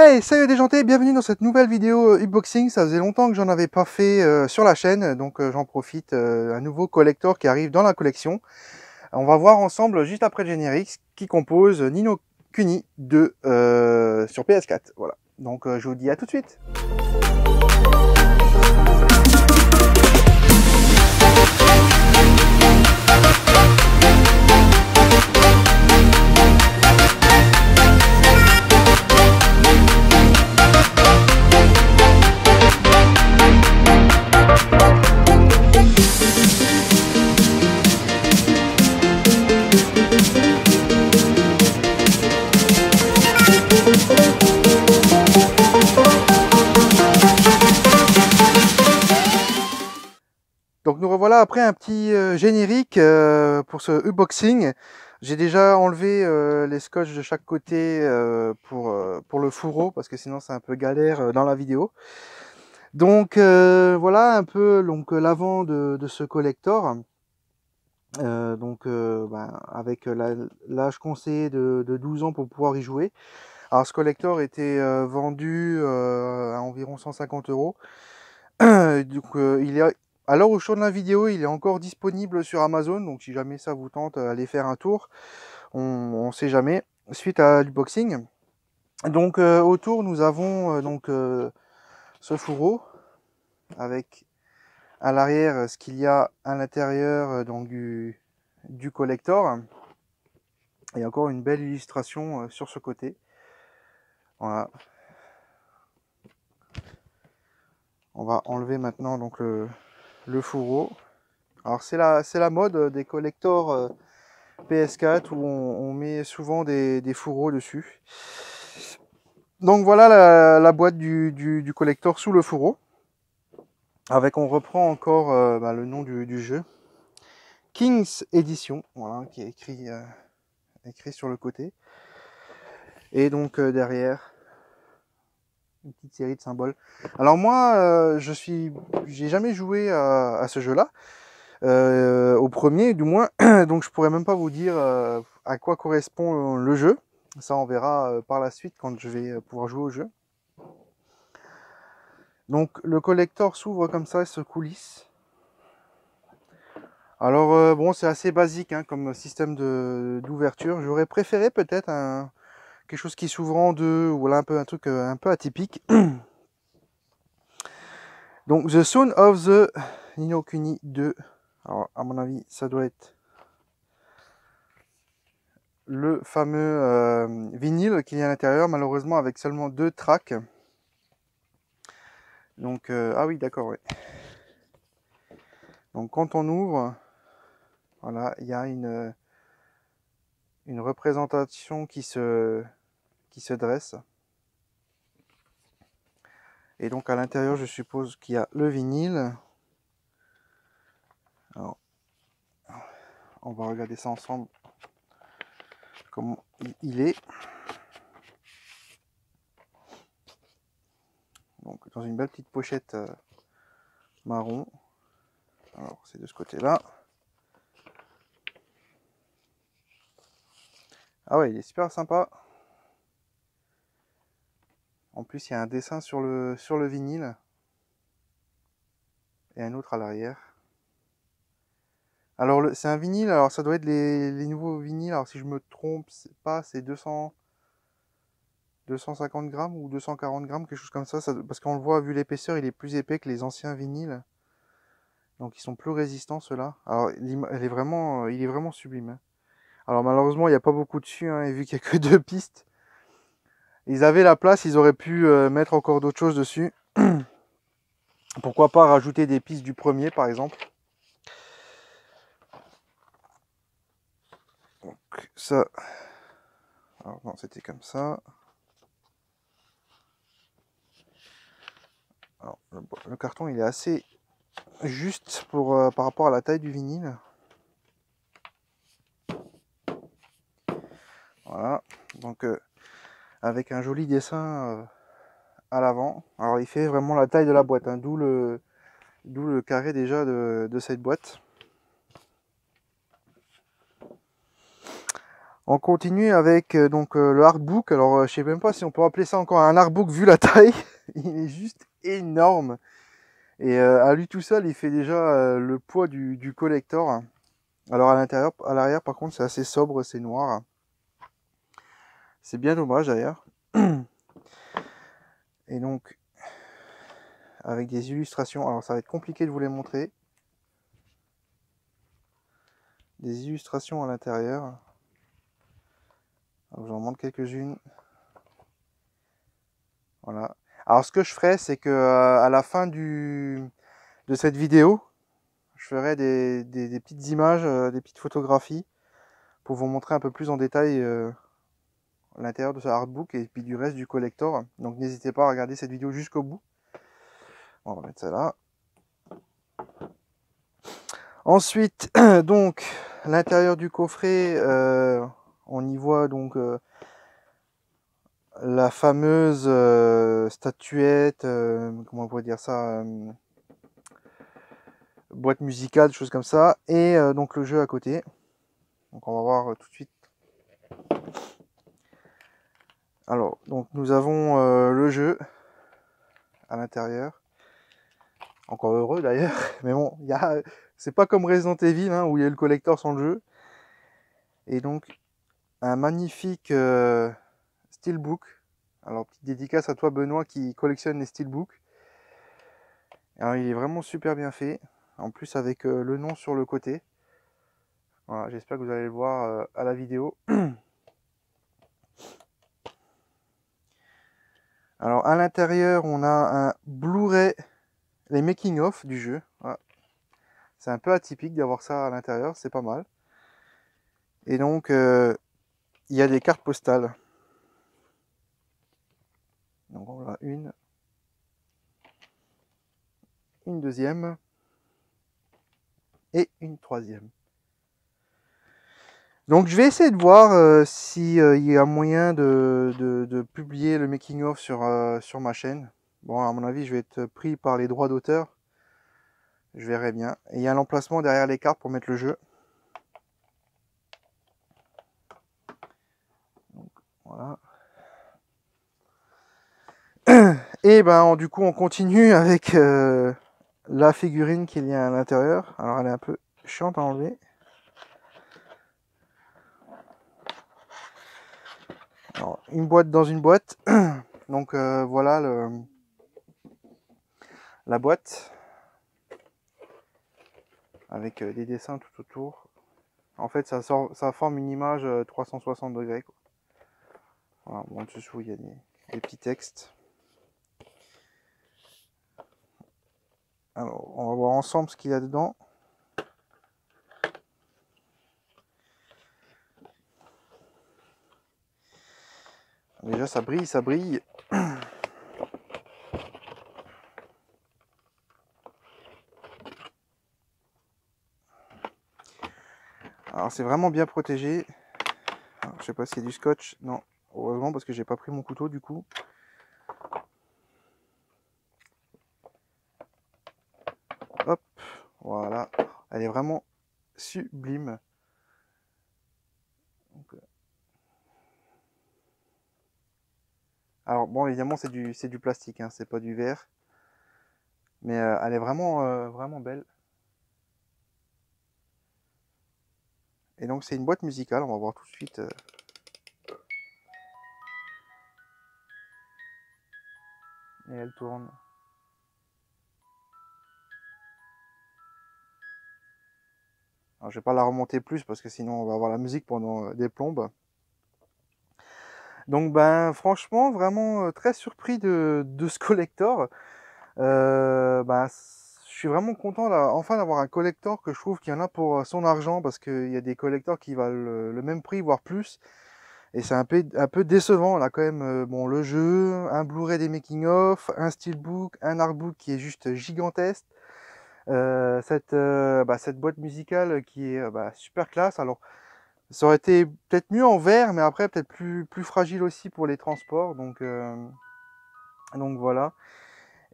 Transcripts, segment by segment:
Hey, salut les déjantés, bienvenue dans cette nouvelle vidéo u euh, boxing Ça faisait longtemps que j'en avais pas fait euh, sur la chaîne, donc euh, j'en profite. un nouveau collector qui arrive dans la collection. On va voir ensemble, juste après le générique, qui compose Nino Kuni 2 sur PS4. Voilà, donc je vous dis à tout de suite. nous revoilà après un petit euh, générique euh, pour ce unboxing. J'ai déjà enlevé euh, les scotch de chaque côté pour, pour le fourreau parce que sinon c'est un peu galère dans la vidéo. Donc voilà un peu donc l'avant de, ce collector. donc ben, avec l'âge conseillé de, de, 12 ans pour pouvoir y jouer. Alors ce collector était vendu à environ 150 euros. donc il est alors au show de la vidéo, il est encore disponible sur Amazon, donc si jamais ça vous tente, euh, allez faire un tour. On ne sait jamais. Suite à l'unboxing. Donc euh, autour, nous avons euh, donc ce fourreau avec à l'arrière ce qu'il y a à l'intérieur du, du collector. Et encore une belle illustration sur ce côté. Voilà. On va enlever maintenant donc le, le fourreau. Alors c'est la, la mode euh, des collecteurs euh, PS4 où on, met souvent des, fourreaux dessus. Donc voilà la, la boîte du, du, du, collector sous le fourreau. Avec on reprend encore euh, bah, le nom du, jeu. King's Edition, voilà, qui est écrit, écrit sur le côté. Et donc derrière, petite série de symboles. Alors moi, euh, je suis, j'ai jamais joué à, ce jeu-là, euh, au premier du moins, donc je pourrais même pas vous dire euh, à quoi correspond le jeu. Ça, on verra par la suite quand je vais pouvoir jouer au jeu. Donc le collector s'ouvre comme ça et se coulisse. Alors bon, c'est assez basique hein, comme système d'ouverture. J'aurais préféré peut-être un, quelque chose qui s'ouvre en deux, voilà un peu un truc euh, un peu atypique. Donc The Sound of the Nino Kuni 2. Alors à mon avis, ça doit être le fameux euh, vinyle qu'il y a à l'intérieur, malheureusement avec seulement deux tracks. Donc euh, ah oui, d'accord, oui. Donc quand on ouvre, voilà, il y a une une représentation qui se se dresse. Et donc à l'intérieur, je suppose qu'il y a le vinyle. Alors, on va regarder ça ensemble, comment il est. Donc dans une belle petite pochette euh, marron. Alors c'est de ce côté-là. Ah ouais, il est super sympa. En plus, il y a un dessin sur le, sur le vinyle. Et un autre à l'arrière. Alors, c'est un vinyle. Alors, ça doit être les, nouveaux vinyles. Alors, si je me trompe pas, c'est 200... 250 grammes ou 240 grammes, quelque chose comme ça. parce qu'on le voit, vu l'épaisseur, il est plus épais que les anciens vinyles. Donc, ils sont plus résistants, ceux-là. Alors, il, est vraiment, euh, il est vraiment sublime. Hein. Alors, malheureusement, il n'y a pas beaucoup dessus. Hein, et vu qu'il n'y a que deux pistes, ils avaient la place, ils auraient pu euh, mettre encore d'autres choses dessus. Pourquoi pas rajouter des pistes du premier par exemple. Donc ça. Alors non, c'était comme ça. le, carton il est assez juste pour, euh, par rapport à la taille du vinyle. Voilà. Donc euh, avec un joli dessin euh, à l'avant. Alors il fait vraiment la taille de la boîte, hein, d'où le, carré déjà de, cette boîte. On continue avec euh, donc euh, le hardbook Alors je sais même pas si on peut appeler ça encore un artbook vu la taille. Il est juste énorme. Et à lui tout seul, il fait déjà le poids du, du collector. Alors à l'intérieur, à l'arrière par contre, c'est assez sobre, c'est noir. C'est bien dommage d'ailleurs. Et donc, avec des illustrations, alors ça va être compliqué de vous les montrer. Des illustrations à l'intérieur. J'en montre quelques-unes. Voilà. Alors ce que je ferai, c'est que euh, à la fin du, de cette vidéo, je ferai des, petites images, euh, des petites photographies pour vous montrer un peu plus en détail. Euh, l'intérieur de ce hardbook et puis du reste du collector. Donc n'hésitez pas à regarder cette vidéo jusqu'au bout. On va mettre ça là. Ensuite, donc, l'intérieur du coffret, euh, on y voit donc euh, la fameuse euh, statuette, comment on pourrait dire ça boîte musicale, choses comme ça, et donc le jeu à côté. Donc on va voir tout de suite. Alors, donc nous avons euh, le jeu à l'intérieur. Encore heureux d'ailleurs, mais bon, c'est pas comme Resident Evil hein, où il y a le collector sans le jeu. Et donc, un magnifique euh, steelbook. Alors, petite dédicace à toi, Benoît, qui collectionne les steelbooks. Alors, il est vraiment super bien fait. En plus, avec euh, le nom sur le côté. j'espère que vous allez le voir à la vidéo. Alors à l'intérieur, on a un Blu-ray, les making-of du jeu. C'est un peu atypique d'avoir ça à l'intérieur, c'est pas mal. Et donc, euh, il y a des cartes postales. Donc on a une, une deuxième et une troisième. Donc je vais essayer de voir euh, s'il euh, y a moyen de, publier le making-of sur, euh, sur ma chaîne. Bon, à mon avis, je vais être pris par les droits d'auteur. Je verrai bien. Et il y a l'emplacement derrière les cartes pour mettre le jeu. voilà. Et ben, du coup, on continue avec la figurine qu'il y a à l'intérieur. Alors, elle est un peu chiante à enlever. une boîte dans une boîte. Donc euh, voilà le, la boîte avec euh, des dessins tout autour. En fait, ça, sort, ça forme une image 360 euh, degrés. bon, en dessous, il y a des, petits textes. Alors, on va voir ensemble ce qu'il y a dedans. Déjà, ça brille, ça brille. Alors, c'est vraiment bien protégé. je sais pas si c'est du scotch. Non, heureusement, parce que j'ai pas pris mon couteau, du coup. Hop, voilà. Elle est vraiment sublime. Alors bon, évidemment, c'est du, du plastique, hein, c'est pas du verre. Mais euh, elle est vraiment, euh, vraiment belle. Et donc c'est une boîte musicale, on va voir tout de suite. Euh. Et elle tourne. Alors je vais pas la remonter plus parce que sinon on va avoir la musique pendant des plombes. Donc ben franchement vraiment euh, très surpris de, ce collector. Euh, ben, je suis vraiment content là, enfin d'avoir un collector que je trouve qu'il y en a pour euh, son argent parce qu'il y a des collecteurs qui valent le, même prix voire plus. Et c'est un peu, un peu décevant là quand même. Bon le jeu, un Blu-ray des making of, un steelbook, un artbook qui est juste gigantesque. cette, bah, cette boîte musicale qui est bah, super classe. Alors ça aurait été peut-être mieux en verre, mais après peut-être plus, plus fragile aussi pour les transports. Donc, euh, donc voilà.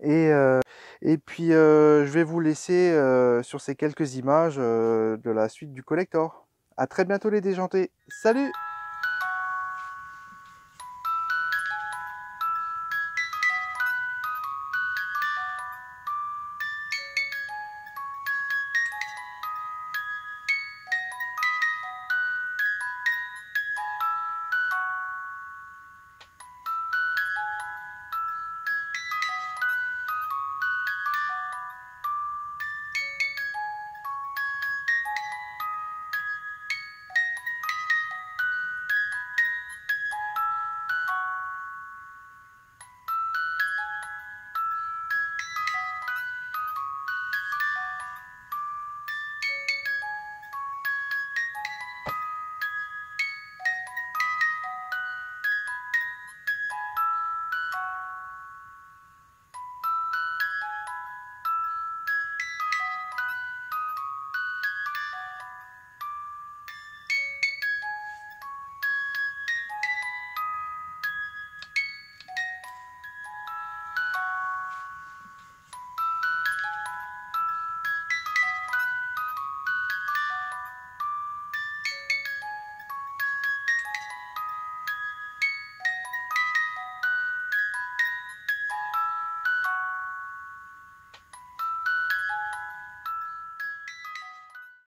Et, euh, et puis euh, je vais vous laisser sur ces quelques images de la suite du collector. À très bientôt les déjantés. Salut